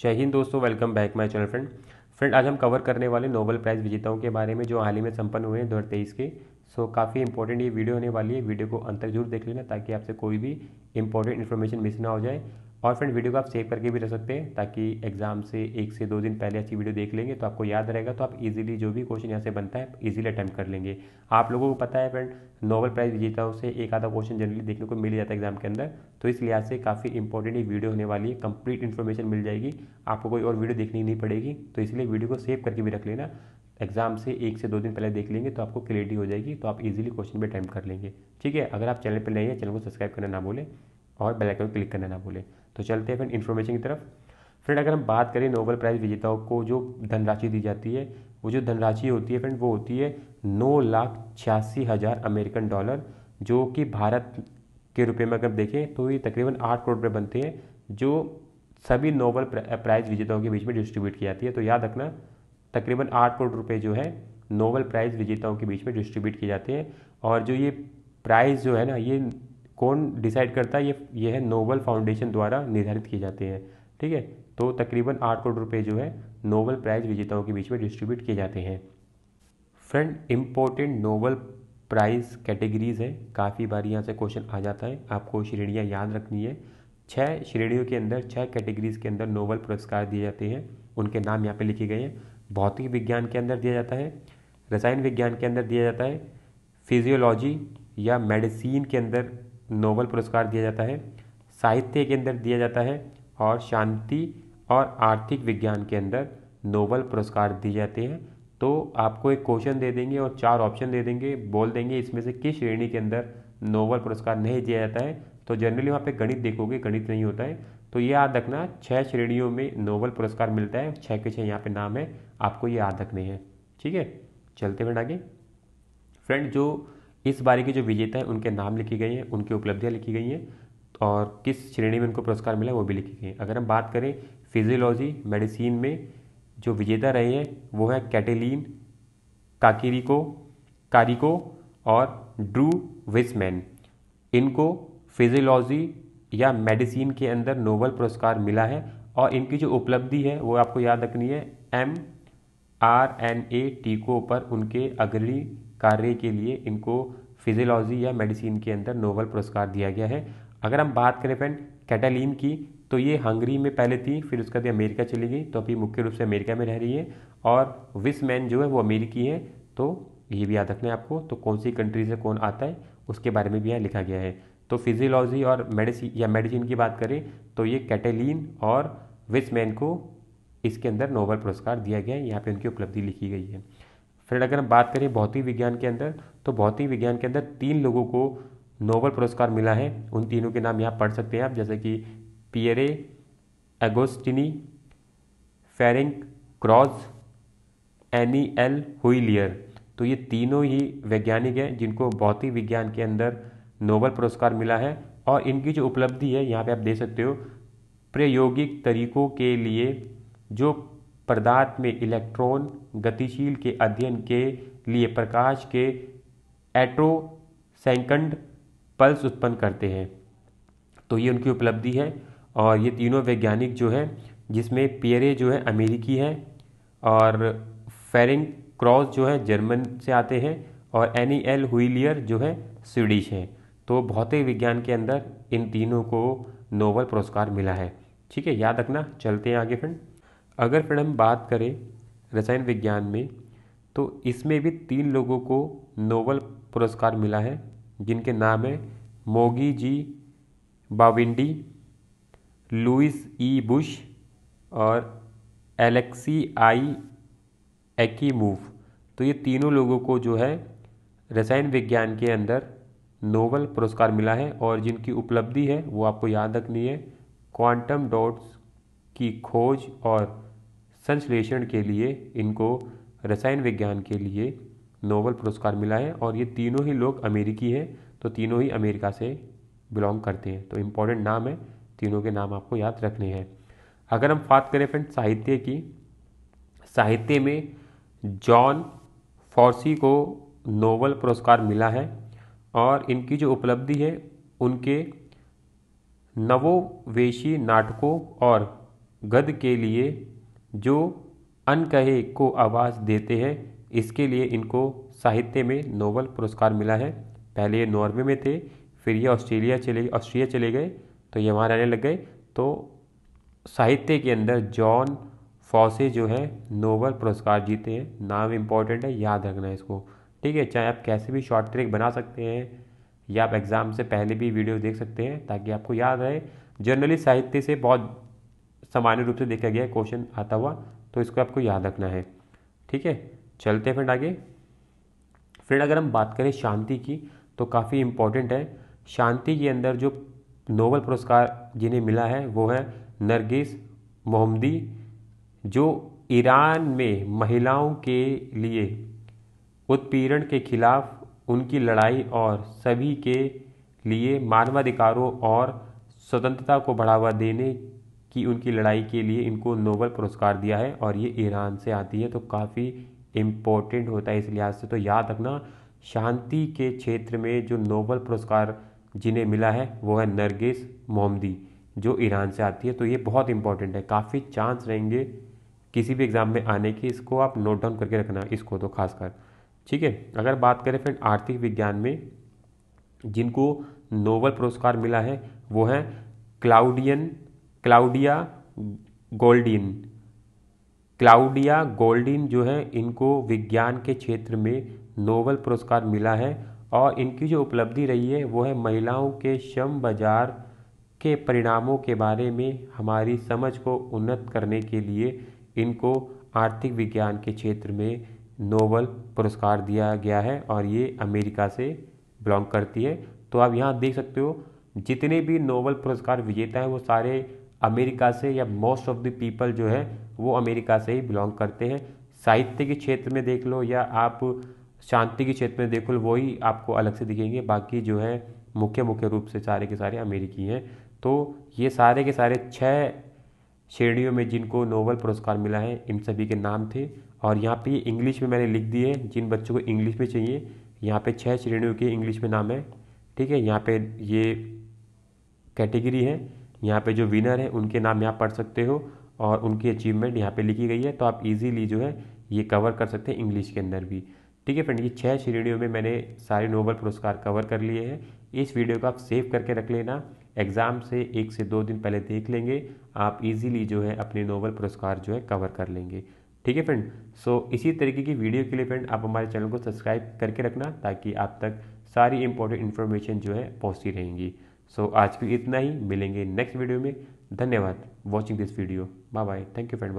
जय हिंद दोस्तों welcome back my channel friend friend आज हम कवर करने वाले नोबल प्राइज़ विजेताओं के बारे में जो हाल ही में संपन्न हुए हैं दो के सो so, काफ़ी इंपॉर्टेंट ये वीडियो होने वाली है वीडियो को अंतर जरूर देख लेना ताकि आपसे कोई भी इंपॉर्टेंट इन्फॉर्मेशन मिस ना हो जाए और फ्रेंड वीडियो को आप सेव करके भी रख सकते हैं ताकि एग्जाम से एक से दो दिन पहले अच्छी वीडियो देख लेंगे तो आपको याद रहेगा तो आप इजीली जो भी क्वेश्चन यहाँ से बनता है इजीली अटैम्प्ट कर लेंगे आप लोगों को पता है फ्रेंड नोबल प्राइज विजेताओं से एक आधा क्वेश्चन जनरली देखने को मिल जाता है एग्जाम के अंदर तो इस लिहाज से काफ़ी इंपॉर्टेंट ये वीडियो होने वाली है कंप्लीट इन्फॉर्मेशन मिल जाएगी आपको कोई और वीडियो देखनी नहीं पड़ेगी तो इसलिए वीडियो को सेव करके भी रख लेना एग्जाम से एक से दो दिन पहले देख लेंगे तो आपको क्लियरिटी हो जाएगी तो आप इजीली क्वेश्चन भी अटैम्प्ट कर लेंगे ठीक है अगर आप चैनल पर नहीं हैं चैनल को सब्सक्राइब करना ना बोले और बेल आइकन क्लिक करना ना भूलें तो चलते हैं फिर इन्फॉर्मेशन की तरफ फ्रेंड अगर हम बात करें नोबल प्राइज़ विजेताओं को जो धनराशि दी जाती है वो जो धनराशि होती है फ्रेंड वो होती है नौ लाख छियासी हज़ार अमेरिकन डॉलर जो कि भारत के रुपये में अगर देखें तो ये तकरीबन आठ करोड़ रुपये बनते हैं जो सभी नोबल प्राइज़ विजेताओं के बीच में डिस्ट्रीब्यूट की जाती है तो याद रखना तकरीबन आठ करोड़ रुपये जो है नोबल प्राइज़ विजेताओं के बीच में डिस्ट्रीब्यूट किए जाते हैं और जो ये प्राइज़ जो है ना ये कौन डिसाइड करता है ये ये है नोबल फाउंडेशन द्वारा निर्धारित किए जाते हैं ठीक है तो तकरीबन आठ करोड़ रुपए जो है नोबल प्राइज़ विजेताओं के बीच में डिस्ट्रीब्यूट किए जाते हैं friend important Nobel prize categories है काफ़ी बार यहाँ से क्वेश्चन आ जाता है आपको श्रेणियाँ याद रखनी है छः श्रेणियों के अंदर छः कैटेगरीज़ के अंदर नोबल पुरस्कार दिए जाते हैं उनके नाम यहाँ पे लिखे गए हैं भौतिक विज्ञान के अंदर दिया जाता है रसायन विज्ञान के अंदर दिया जाता है फिजियोलॉजी या मेडिसिन के अंदर नोबल पुरस्कार दिया जाता है साहित्य के अंदर दिया जाता है और शांति और आर्थिक विज्ञान के अंदर नोबल पुरस्कार दिए जाते हैं तो आपको एक क्वेश्चन दे देंगे और चार ऑप्शन दे देंगे बोल देंगे इसमें से किस श्रेणी के अंदर नोबल पुरस्कार नहीं दिया जाता है तो जनरली वहाँ पे गणित देखोगे गणित नहीं होता है तो ये याद रखना छः श्रेणियों में नोबल पुरस्कार मिलता है छः के छः यहाँ पे नाम है आपको ये याद रखने हैं ठीक है चलते फ्रेंड आगे फ्रेंड जो इस बारे के जो विजेता हैं उनके नाम लिखे गए हैं उनकी उपलब्धियाँ लिखी गई हैं और किस श्रेणी में उनको पुरस्कार मिला वो भी लिखी गई अगर हम बात करें फिजियोलॉजी मेडिसिन में जो विजेता रहे हैं वो है कैटेलिन काकीरिको कारिको और ड्रू विस्मैन इनको फिजियोलॉजी या मेडिसिन के अंदर नोबल पुरस्कार मिला है और इनकी जो उपलब्धि है वो आपको याद रखनी है एम आर एन ए टीकों पर उनके अग्रणी कार्य के लिए इनको फिजियोलॉजी या मेडिसिन के अंदर नोबल पुरस्कार दिया गया है अगर हम बात करें फ्रेंड कैटालीन की तो ये हंगरी में पहले थी फिर उसके बाद अमेरिका चली गई तो अभी मुख्य रूप से अमेरिका में रह रही है और विसमैन जो है वो अमेरिकी है तो ये भी याद रखना है आपको तो कौन सी कंट्री से कौन आता है उसके बारे में भी यहाँ लिखा गया है तो फिजियोलॉजी और मेडिसिन या मेडिसिन की बात करें तो ये कैटेलिन और विसमैन को इसके अंदर नोबल पुरस्कार दिया गया है यहाँ पे उनकी उपलब्धि लिखी गई है फिर अगर हम बात करें भौतिक विज्ञान के अंदर तो भौतिक विज्ञान के अंदर तीन लोगों को नोबल पुरस्कार मिला है उन तीनों के नाम यहाँ पढ़ सकते हैं आप जैसे कि Pierre Agostini Ferenc Krausz Anne L'Huillier तो ये तीनों ही वैज्ञानिक हैं जिनको भौतिक विज्ञान के अंदर नोबल पुरस्कार मिला है और इनकी जो उपलब्धि है यहाँ पे आप देख सकते हो प्रायोगिक तरीकों के लिए जो पदार्थ में इलेक्ट्रॉन गतिशील के अध्ययन के लिए प्रकाश के एट्रोसेंकंड पल्स उत्पन्न करते हैं तो ये उनकी उपलब्धि है और ये तीनों वैज्ञानिक जो है जिसमें पियरे जो है अमेरिकी हैं और फेरिंग क्रॉस जो है जर्मन से आते हैं और एनी एल हुईलियर जो है स्वीडिश हैं तो भौतिक विज्ञान के अंदर इन तीनों को नोबल पुरस्कार मिला है ठीक है याद रखना चलते हैं आगे फ्रेंड अगर फिर हम बात करें रसायन विज्ञान में तो इसमें भी तीन लोगों को नोबल पुरस्कार मिला है जिनके नाम है Moungi G Bawendi Louis E Brus और एलेक्सी आई एकी मूव तो ये तीनों लोगों को जो है रसायन विज्ञान के अंदर नोबल पुरस्कार मिला है और जिनकी उपलब्धि है वो आपको याद रखनी है क्वांटम डॉट्स की खोज और संश्लेषण के लिए इनको रसायन विज्ञान के लिए नोबल पुरस्कार मिला है और ये तीनों ही लोग अमेरिकी हैं तो तीनों ही अमेरिका से बिलोंग करते हैं तो इम्पोर्टेंट नाम है तीनों के नाम आपको याद रखने हैं अगर हम बात करें फ्रेंड साहित्य की साहित्य में जॉन फॉर्सी को नोबल पुरस्कार मिला है और इनकी जो उपलब्धि है उनके नवोवेशी नाटकों और गद के लिए जो अनकहे को आवाज़ देते हैं इसके लिए इनको साहित्य में नोबल पुरस्कार मिला है पहले ये नॉर्वे में थे फिर ये ऑस्ट्रेलिया चले ऑस्ट्रिया चले गए तो ये वहाँ रहने लग गए तो साहित्य के अंदर जॉन फॉसे जो है नोबल पुरस्कार जीते हैं नाम इम्पॉर्टेंट है याद रखना इसको ठीक है चाहे आप कैसे भी शॉर्ट ट्रिक बना सकते हैं या आप एग्ज़ाम से पहले भी वीडियो देख सकते हैं ताकि आपको याद रहे जनरली साहित्य से बहुत सामान्य रूप से देखा गया क्वेश्चन आता हुआ तो इसको आपको याद रखना है ठीक है चलते हैं फ्रेंड आगे फ्रेंड अगर हम बात करें शांति की तो काफ़ी इम्पॉर्टेंट है शांति के अंदर जो नोबल पुरस्कार जिन्हें मिला है वो है नरगिस मोहम्मदी जो ईरान में महिलाओं के लिए उत्पीड़न के खिलाफ उनकी लड़ाई और सभी के लिए मानवाधिकारों और स्वतंत्रता को बढ़ावा देने कि उनकी लड़ाई के लिए इनको नोबल पुरस्कार दिया है और ये ईरान से आती है तो काफ़ी इम्पोर्टेंट होता है इस लिहाज से तो याद रखना शांति के क्षेत्र में जो नोबल पुरस्कार जिन्हें मिला है वो है नरगिस मोहम्मदी जो ईरान से आती है तो ये बहुत इंपॉर्टेंट है काफ़ी चांस रहेंगे किसी भी एग्ज़ाम में आने की इसको आप नोट डाउन करके रखना इसको तो खासकर ठीक है अगर बात करें फिर आर्थिक विज्ञान में जिनको नोबल पुरस्कार मिला है वो है Claudian Claudia Goldin Claudia Goldin जो है इनको विज्ञान के क्षेत्र में नोबल पुरस्कार मिला है और इनकी जो उपलब्धि रही है वो है महिलाओं के श्रम बाजार के परिणामों के बारे में हमारी समझ को उन्नत करने के लिए इनको आर्थिक विज्ञान के क्षेत्र में नोबल पुरस्कार दिया गया है और ये अमेरिका से बिलोंग करती है तो आप यहाँ देख सकते हो जितने भी नोबल पुरस्कार विजेता हैं वो सारे अमेरिका से या मोस्ट ऑफ द पीपल जो है वो अमेरिका से ही बिलोंग करते हैं साहित्य के क्षेत्र में देख लो या आप शांति के क्षेत्र में देख लो वही आपको अलग से दिखेंगे बाकी जो है मुख्य मुख्य रूप से सारे के सारे अमेरिकी हैं तो ये सारे के सारे छः श्रेणियों में जिनको नोबल पुरस्कार मिला है इन सभी के नाम थे और यहाँ पे इंग्लिश में मैंने लिख दिए जिन बच्चों को इंग्लिश में चाहिए यहाँ पे छः श्रेणियों के इंग्लिश में नाम है ठीक है यहाँ पे ये कैटेगरी है यहाँ पे जो विनर है उनके नाम यहाँ पढ़ सकते हो और उनकी अचीवमेंट यहाँ पे लिखी गई है तो आप इजीली जो है ये कवर कर सकते हैं इंग्लिश के अंदर भी ठीक है फ्रेंड ये छः श्रेणियों में मैंने सारे नोबल पुरस्कार कवर कर लिए हैं इस वीडियो को आप सेव करके रख लेना एग्ज़ाम से एक से दो दिन पहले देख लेंगे आप इजीली जो है अपने नोबल पुरस्कार जो है कवर कर लेंगे ठीक है फ्रेंड सो इसी तरीके की वीडियो के लिए फ्रेंड आप हमारे चैनल को सब्सक्राइब करके रखना ताकि आप तक सारी इंपॉर्टेंट इन्फॉर्मेशन जो है पहुँचती रहेंगी सो आज भी इतना ही मिलेंगे नेक्स्ट वीडियो में धन्यवाद watching this video bye bye thank you friend